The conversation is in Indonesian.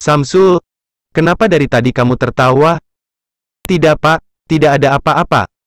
Samsul, kenapa dari tadi kamu tertawa? Tidak pak, tidak ada apa-apa,